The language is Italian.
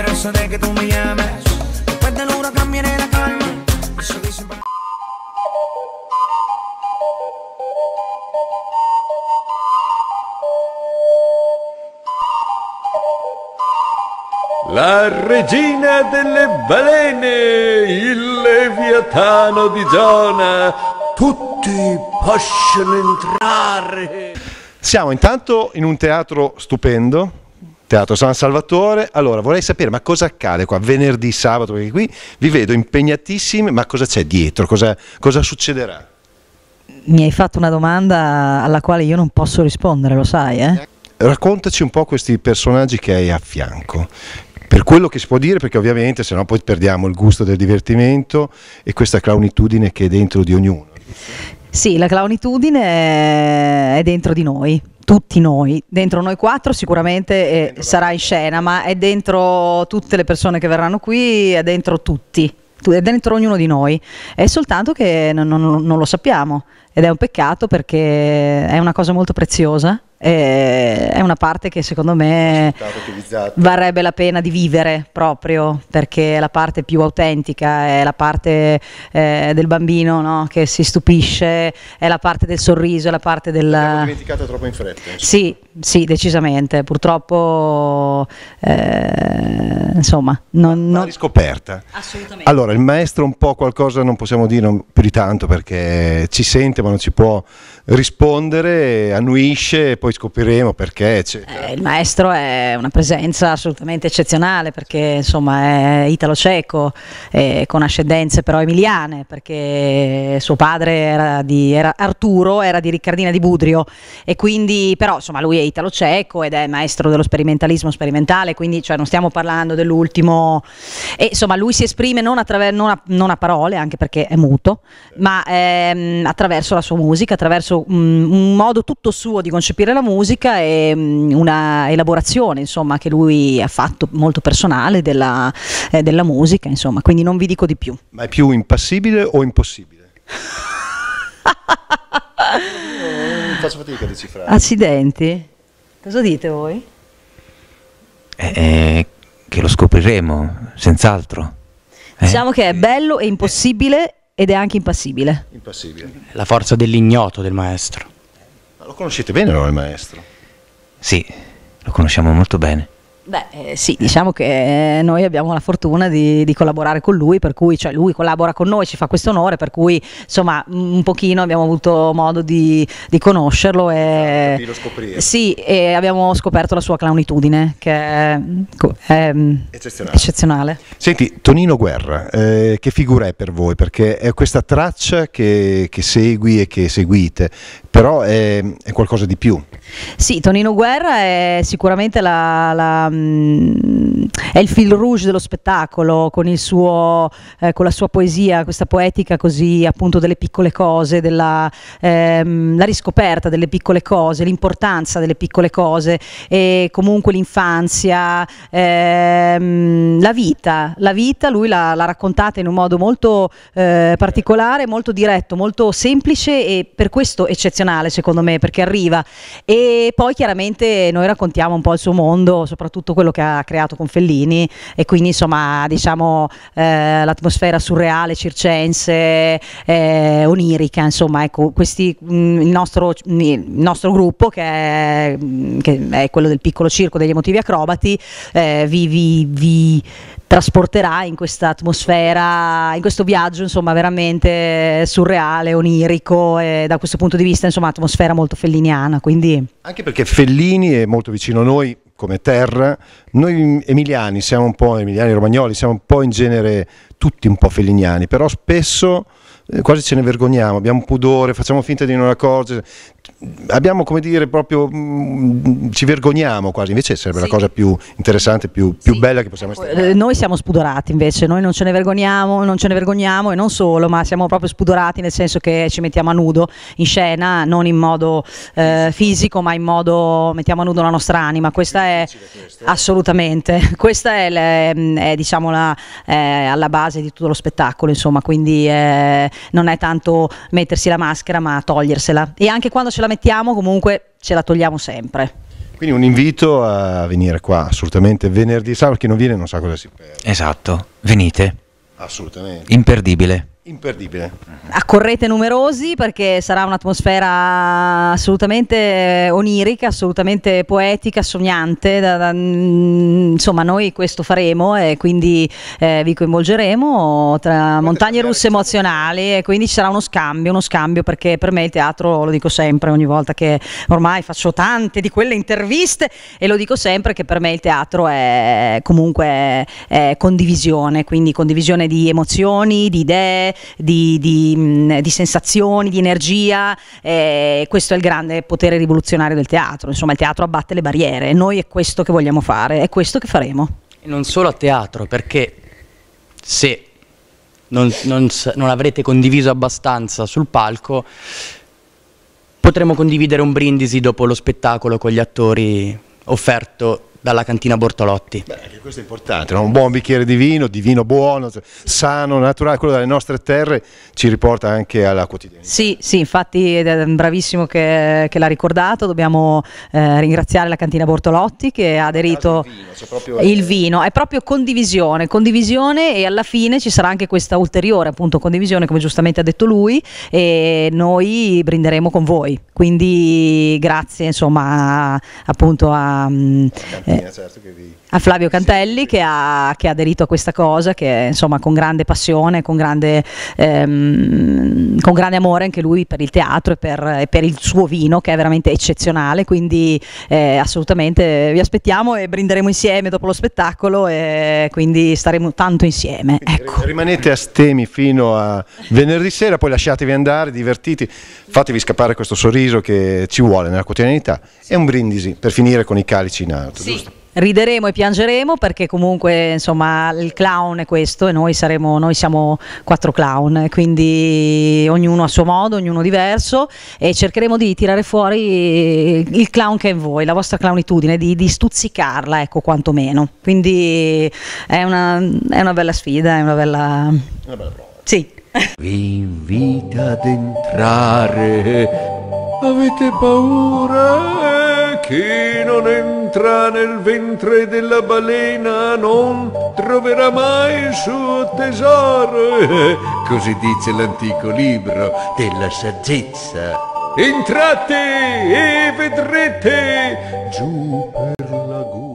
pero de que tú me llames. Después del huracán viene la calma. Eso dicen La regina delle balene, il leviatano di zona, tutti possono entrare. Siamo intanto in un teatro stupendo, Teatro San Salvatore. Allora, vorrei sapere, ma cosa accade qua venerdì, sabato? Perché qui vi vedo impegnatissimi, ma cosa c'è dietro? Cosa, cosa succederà? Mi hai fatto una domanda alla quale io non posso rispondere, lo sai, eh? Raccontaci un po' questi personaggi che hai a fianco, per quello che si può dire, perché ovviamente sennò poi perdiamo il gusto del divertimento e questa clownitudine che è dentro di ognuno. Sì, la clownitudine è dentro di noi, tutti noi, dentro noi quattro sicuramente eh, sarà in scena, ma è dentro tutte le persone che verranno qui, è dentro tutti, è dentro ognuno di noi, è soltanto che non, non, non lo sappiamo ed è un peccato perché è una cosa molto preziosa eh, è una parte che secondo me varrebbe la pena di vivere proprio perché è la parte più autentica, è la parte eh, del bambino no? che si stupisce, è la parte del sorriso, è la parte del... dimenticata troppo in fretta. Insomma. Sì, sì, decisamente, purtroppo eh, insomma... Non, Una riscoperta. Assolutamente. Allora, il maestro un po' qualcosa non possiamo dire più di tanto perché ci sente ma non ci può rispondere, annuisce e poi poi scopriremo perché. Eh, il maestro è una presenza assolutamente eccezionale perché insomma è italo-ceco eh, con ascendenze però emiliane perché suo padre era di era Arturo, era di Riccardina di Budrio e quindi però insomma lui è italo-ceco ed è maestro dello sperimentalismo sperimentale quindi cioè, non stiamo parlando dell'ultimo e insomma lui si esprime non, attraver- non, a, non a parole anche perché è muto ma ehm, attraverso la sua musica, attraverso mh, un modo tutto suo di concepire la alla musica è mm, una elaborazione insomma, che lui ha fatto molto personale della, eh, della musica, insomma, quindi non vi dico di più. Ma è più impassibile o impossibile? non faccio fatica a decifrare. Accidenti. Cosa dite voi? Eh, eh, che lo scopriremo, senz'altro. Eh? Diciamo che è bello e impossibile ed è anche impassibile. Impassibile. La forza dell'ignoto del maestro. Lo conoscete bene però il maestro? Sì, lo conosciamo molto bene. Beh, eh, sì, diciamo che eh, noi abbiamo la fortuna di, di collaborare con lui, per cui cioè, lui collabora con noi, ci fa questo onore, per cui insomma un pochino abbiamo avuto modo di, di conoscerlo e, di ah, scoprire. Sì, e abbiamo scoperto la sua clownitudine che è, è mm, eccezionale. eccezionale. Senti, Tonino Guerra, eh, che figura è per voi? Perché è questa traccia che, che segui e che seguite, però è, è, qualcosa di più. Sì, Tonino Guerra è sicuramente la, la Mm, è il fil rouge dello spettacolo con, suo, eh, con, la sua poesia, questa poetica così appunto delle piccole cose, della ehm, riscoperta delle piccole cose, l'importanza delle piccole cose e comunque l'infanzia, ehm, la vita, la vita lui l'ha, raccontata in un modo molto eh, particolare, molto diretto, molto semplice e per questo eccezionale secondo me perché arriva e poi chiaramente noi raccontiamo un po' il suo mondo, soprattutto tutto quello che ha creato con Fellini e quindi insomma diciamo eh, l'atmosfera surreale, circense, eh, onirica, insomma ecco questi, mh, mm, il, nostro, mh, mm, il, nostro, gruppo che è, mm, che è, quello del piccolo circo degli emotivi acrobati eh, vi, vi, vi trasporterà in questa atmosfera, in questo viaggio insomma veramente surreale, onirico e da questo punto di vista insomma atmosfera molto felliniana. Quindi... Anche perché Fellini è molto vicino a noi, come terra. Noi emiliani siamo un po', emiliani romagnoli, siamo un po' in genere tutti un po' felignani, però spesso eh, quasi ce ne vergogniamo, abbiamo pudore, facciamo finta di non accorgerci abbiamo come dire proprio mh, mm, ci vergogniamo quasi invece sarebbe sì. la cosa più interessante più, più sì. bella che possiamo eh, essere noi siamo spudorati invece noi non ce ne vergogniamo non ce ne vergogniamo e non solo ma siamo proprio spudorati nel senso che ci mettiamo a nudo in scena non in modo eh, fisico ma in modo mettiamo a nudo la nostra anima questa è, questo. Eh. assolutamente questa è, le, mm, è diciamo la, è alla base di tutto lo spettacolo insomma quindi eh, non è tanto mettersi la maschera ma togliersela e anche quando ce la mettiamo comunque ce la togliamo sempre. Quindi un invito a venire qua assolutamente venerdì, sabato chi non viene non sa cosa si perde. Esatto, venite. Assolutamente. Imperdibile. Imperdibile. Accorrete numerosi perché sarà un'atmosfera assolutamente eh, onirica, assolutamente poetica, sognante. Da, da, mm, insomma, noi questo faremo e quindi eh, vi coinvolgeremo tra montagne russe diciamo emozionali e quindi ci sarà uno scambio, uno scambio perché per me il teatro, lo dico sempre ogni volta che ormai faccio tante di quelle interviste e lo dico sempre che per me il teatro è comunque è condivisione, quindi condivisione di emozioni, di idee, di, di, mm, di sensazioni, di energia, eh, questo è il grande potere rivoluzionario del teatro, insomma il teatro abbatte le barriere, noi è questo che vogliamo fare, è questo che faremo. E non solo a teatro, perché se non, non, non avrete condiviso abbastanza sul palco, potremo condividere un brindisi dopo lo spettacolo con gli attori offerto dalla cantina Bortolotti. Beh, questo è importante, no? un buon bicchiere di vino, di vino buono, sano, naturale, quello dalle nostre terre ci riporta anche alla quotidianità. Sì, sì, infatti è bravissimo che, che l'ha ricordato, dobbiamo eh, ringraziare la cantina Bortolotti che ha aderito il vino, eh, il vino, è proprio condivisione, condivisione e alla fine ci sarà anche questa ulteriore appunto condivisione come giustamente ha detto lui e noi brinderemo con voi, quindi grazie insomma appunto a... Mm, a cantina, eh, certo che vi a Flavio Cantelli che ha, che ha, aderito a questa cosa, che insomma con grande passione, con grande, ehm, con grande amore anche lui per il teatro e per, e per, il suo vino che è veramente eccezionale, quindi eh, assolutamente vi aspettiamo e brinderemo insieme dopo lo spettacolo e quindi staremo tanto insieme. Ecco. Rimanete a stemi fino a venerdì sera, poi lasciatevi andare, divertiti, fatevi scappare questo sorriso che ci vuole nella quotidianità e un brindisi per finire con i calici in alto. Sì. Giusto? rideremo e piangeremo perché comunque insomma il clown è questo e noi, saremo, noi siamo quattro clown, quindi ognuno a suo modo, ognuno diverso e cercheremo di tirare fuori il clown che è in voi, la vostra clownitudine, di, di stuzzicarla, ecco quantomeno. Quindi è una, è una bella sfida, è una bella... Una bella prova. Sì. Vi invito ad entrare. Avete paura che non entrate? entrerà nel ventre della balena non troverà mai il suo tesoro. Così dice l'antico libro della saggezza. Entrate e vedrete giù per la gura.